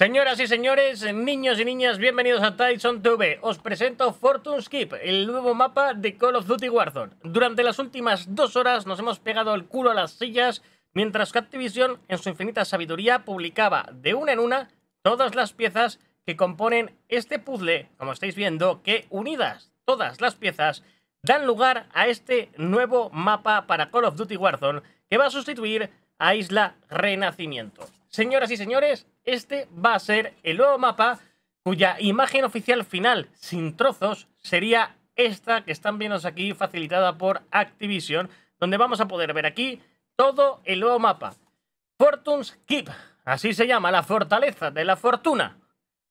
Señoras y señores, niños y niñas, bienvenidos a Tyson TV. Os presento Fortune Skip, el nuevo mapa de Call of Duty Warzone. Durante las últimas dos horas nos hemos pegado el culo a las sillas, mientras que Activision, en su infinita sabiduría, publicaba de una en una todas las piezas que componen este puzzle, como estáis viendo, que unidas todas las piezas dan lugar a este nuevo mapa para Call of Duty Warzone, que va a sustituir a Isla Renacimiento. Señoras y señores, este va a ser el nuevo mapa cuya imagen oficial final sin trozos sería esta que están viendo aquí facilitada por Activision, donde vamos a poder ver aquí todo el nuevo mapa. Fortune's Keep, así se llama, la fortaleza de la fortuna.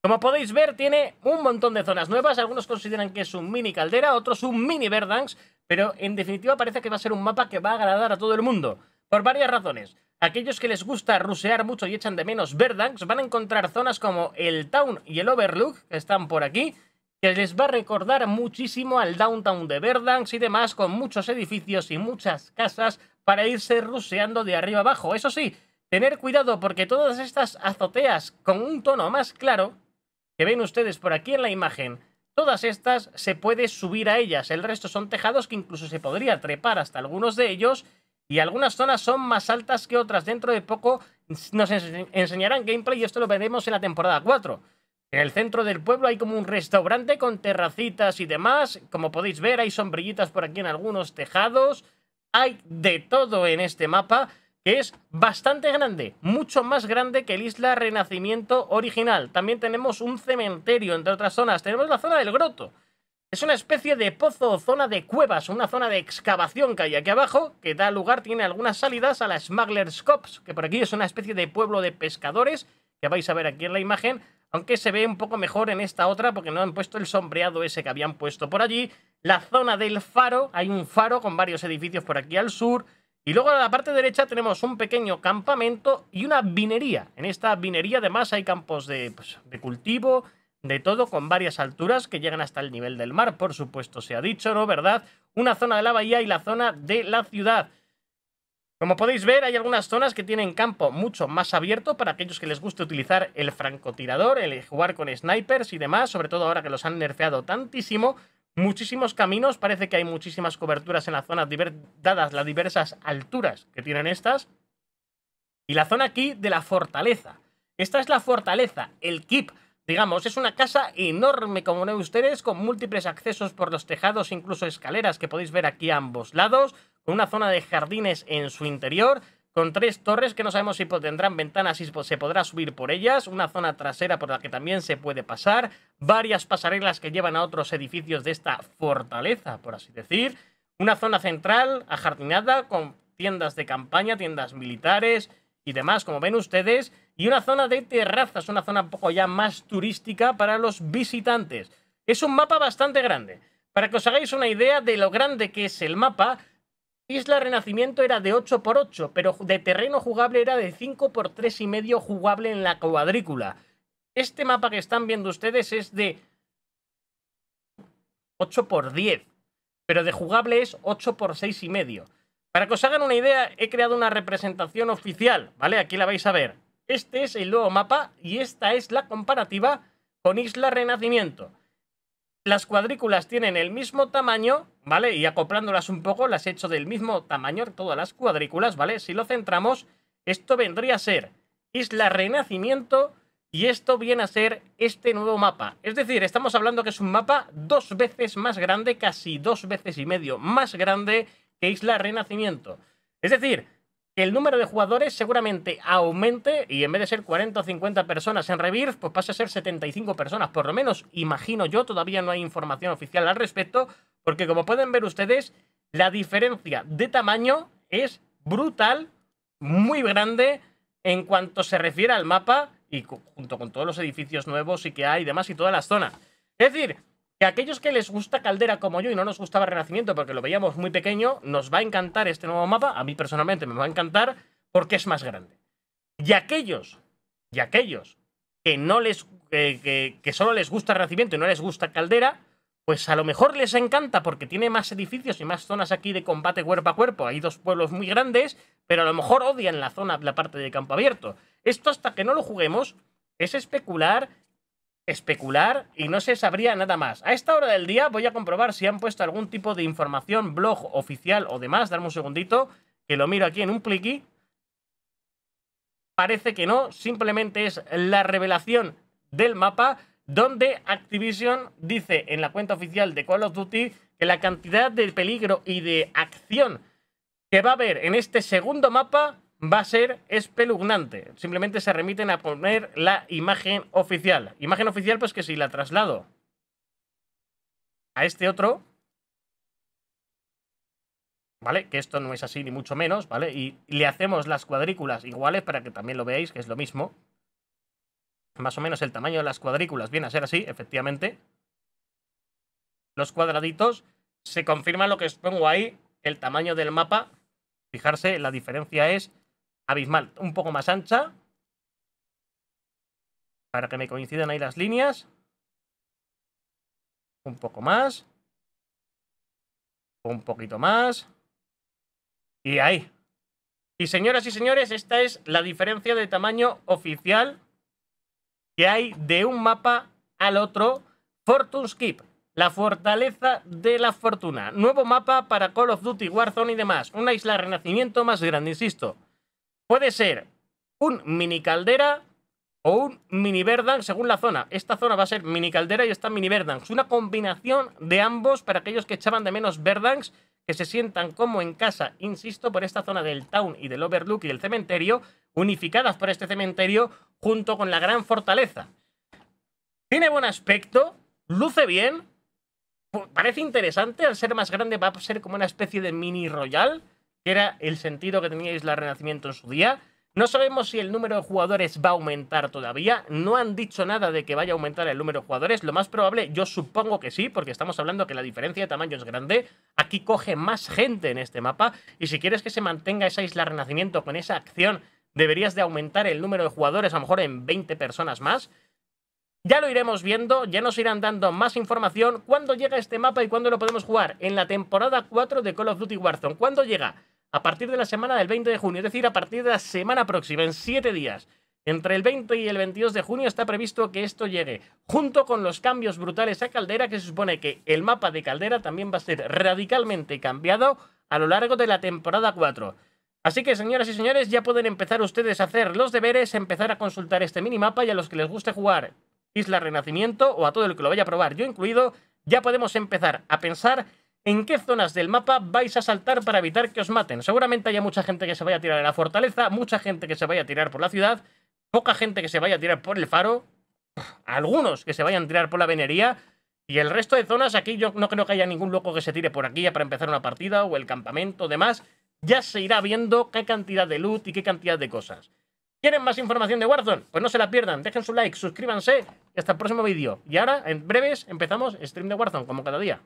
Como podéis ver, tiene un montón de zonas nuevas. Algunos consideran que es un mini caldera, otros un mini Verdansk, pero en definitiva parece que va a ser un mapa que va a agradar a todo el mundo, por varias razones. Aquellos que les gusta rusear mucho y echan de menos Verdanks van a encontrar zonas como el Town y el Overlook, que están por aquí, que les va a recordar muchísimo al Downtown de Verdanks y demás, con muchos edificios y muchas casas para irse ruseando de arriba abajo. Eso sí, tener cuidado porque todas estas azoteas con un tono más claro, que ven ustedes por aquí en la imagen, todas estas se puede subir a ellas, el resto son tejados que incluso se podría trepar hasta algunos de ellos y algunas zonas son más altas que otras. Dentro de poco nos enseñarán gameplay y esto lo veremos en la temporada 4. En el centro del pueblo hay como un restaurante con terracitas y demás. Como podéis ver, hay sombrillitas por aquí en algunos tejados. Hay de todo en este mapa, que es bastante grande, mucho más grande que el Isla Renacimiento original. También tenemos un cementerio, entre otras zonas. Tenemos la zona del groto, es una especie de pozo o zona de cuevas, una zona de excavación que hay aquí abajo, que da lugar, tiene algunas salidas a la Smuggler's Cops, que por aquí es una especie de pueblo de pescadores, que vais a ver aquí en la imagen, aunque se ve un poco mejor en esta otra porque no han puesto el sombreado ese que habían puesto por allí. La zona del faro, hay un faro con varios edificios por aquí al sur. Y luego a la parte derecha tenemos un pequeño campamento y una vinería. En esta vinería además hay campos de, pues, de cultivo de todo con varias alturas que llegan hasta el nivel del mar, por supuesto se ha dicho, ¿no? ¿Verdad? Una zona de la bahía y la zona de la ciudad. Como podéis ver, hay algunas zonas que tienen campo mucho más abierto para aquellos que les guste utilizar el francotirador, el jugar con snipers y demás, sobre todo ahora que los han nerfeado tantísimo. Muchísimos caminos, parece que hay muchísimas coberturas en la zona, dadas las diversas alturas que tienen estas. Y la zona aquí de la fortaleza. Esta es la fortaleza, el keep. Digamos, es una casa enorme, como ven ustedes, con múltiples accesos por los tejados, incluso escaleras que podéis ver aquí a ambos lados, con una zona de jardines en su interior, con tres torres que no sabemos si tendrán ventanas y se podrá subir por ellas, una zona trasera por la que también se puede pasar, varias pasarelas que llevan a otros edificios de esta fortaleza, por así decir, una zona central ajardinada con tiendas de campaña, tiendas militares, y demás, como ven ustedes, y una zona de terrazas, una zona un poco ya más turística para los visitantes. Es un mapa bastante grande. Para que os hagáis una idea de lo grande que es el mapa, Isla Renacimiento era de 8x8, pero de terreno jugable era de 5 x 35 y medio jugable en la cuadrícula. Este mapa que están viendo ustedes es de 8x10, pero de jugable es 8 x 65 y medio. Para que os hagan una idea, he creado una representación oficial, ¿vale? Aquí la vais a ver. Este es el nuevo mapa y esta es la comparativa con Isla Renacimiento. Las cuadrículas tienen el mismo tamaño, ¿vale? Y acoplándolas un poco, las he hecho del mismo tamaño todas las cuadrículas, ¿vale? Si lo centramos, esto vendría a ser Isla Renacimiento y esto viene a ser este nuevo mapa. Es decir, estamos hablando que es un mapa dos veces más grande, casi dos veces y medio más grande que Isla Renacimiento. Es decir, que el número de jugadores seguramente aumente y en vez de ser 40 o 50 personas en Rebirth, pues pasa a ser 75 personas, por lo menos, imagino yo, todavía no hay información oficial al respecto, porque como pueden ver ustedes, la diferencia de tamaño es brutal, muy grande en cuanto se refiere al mapa y junto con todos los edificios nuevos y que hay demás y todas las zonas. Es decir, que aquellos que les gusta Caldera como yo y no nos gustaba Renacimiento porque lo veíamos muy pequeño, nos va a encantar este nuevo mapa. A mí personalmente me va a encantar porque es más grande. Y aquellos, y aquellos que no les eh, que, solo les gusta Renacimiento y no les gusta Caldera, pues a lo mejor les encanta porque tiene más edificios y más zonas aquí de combate cuerpo a cuerpo. Hay dos pueblos muy grandes, pero a lo mejor odian la zona, la parte de campo abierto. Esto hasta que no lo juguemos es especular especular y no se sabría nada más. A esta hora del día voy a comprobar si han puesto algún tipo de información, blog oficial o demás. Darme un segundito, que lo miro aquí en un pliqui. Parece que no, simplemente es la revelación del mapa donde Activision dice en la cuenta oficial de Call of Duty que la cantidad de peligro y de acción que va a haber en este segundo mapa va a ser espeluznante. Simplemente se remiten a poner la imagen oficial. Imagen oficial, pues que si la traslado a este otro, ¿vale? Que esto no es así ni mucho menos, ¿vale? Y le hacemos las cuadrículas iguales para que también lo veáis, que es lo mismo. Más o menos el tamaño de las cuadrículas viene a ser así, efectivamente. Los cuadraditos, se confirma lo que os pongo ahí, el tamaño del mapa. Fijarse, la diferencia es abismal, un poco más ancha. Para que me coincidan ahí las líneas. Un poco más. Un poquito más. Y ahí. Y señoras y señores, esta es la diferencia de tamaño oficial que hay de un mapa al otro. Fortune Skip, la fortaleza de la fortuna. Nuevo mapa para Call of Duty, Warzone y demás. Una isla renacimiento más grande, insisto. Puede ser un mini caldera o un mini verdan, según la zona. Esta zona va a ser mini caldera y esta mini Es Una combinación de ambos para aquellos que echaban de menos verdans que se sientan como en casa, insisto, por esta zona del town y del overlook y del cementerio, unificadas por este cementerio junto con la gran fortaleza. Tiene buen aspecto, luce bien, parece interesante, al ser más grande va a ser como una especie de mini royal era el sentido que tenía Isla Renacimiento en su día. No sabemos si el número de jugadores va a aumentar todavía. No han dicho nada de que vaya a aumentar el número de jugadores. Lo más probable, yo supongo que sí, porque estamos hablando que la diferencia de tamaño es grande. Aquí coge más gente en este mapa. Y si quieres que se mantenga esa isla renacimiento con esa acción, deberías de aumentar el número de jugadores, a lo mejor en 20 personas más. Ya lo iremos viendo, ya nos irán dando más información. ¿Cuándo llega este mapa y cuándo lo podemos jugar? En la temporada 4 de Call of Duty Warzone. ¿Cuándo llega? a partir de la semana del 20 de junio, es decir, a partir de la semana próxima, en siete días. Entre el 20 y el 22 de junio está previsto que esto llegue, junto con los cambios brutales a Caldera, que se supone que el mapa de Caldera también va a ser radicalmente cambiado a lo largo de la temporada 4. Así que, señoras y señores, ya pueden empezar ustedes a hacer los deberes, empezar a consultar este minimapa y a los que les guste jugar Isla Renacimiento o a todo el que lo vaya a probar, yo incluido, ya podemos empezar a pensar en qué zonas del mapa vais a saltar para evitar que os maten. Seguramente haya mucha gente que se vaya a tirar en la fortaleza, mucha gente que se vaya a tirar por la ciudad, poca gente que se vaya a tirar por el faro, algunos que se vayan a tirar por la venería. Y el resto de zonas, aquí yo no creo que haya ningún loco que se tire por aquí ya para empezar una partida o el campamento, demás. Ya se irá viendo qué cantidad de loot y qué cantidad de cosas. ¿Quieren más información de Warzone? Pues no se la pierdan, dejen su like, suscríbanse y hasta el próximo vídeo. Y ahora, en breves, empezamos stream de Warzone, como cada día.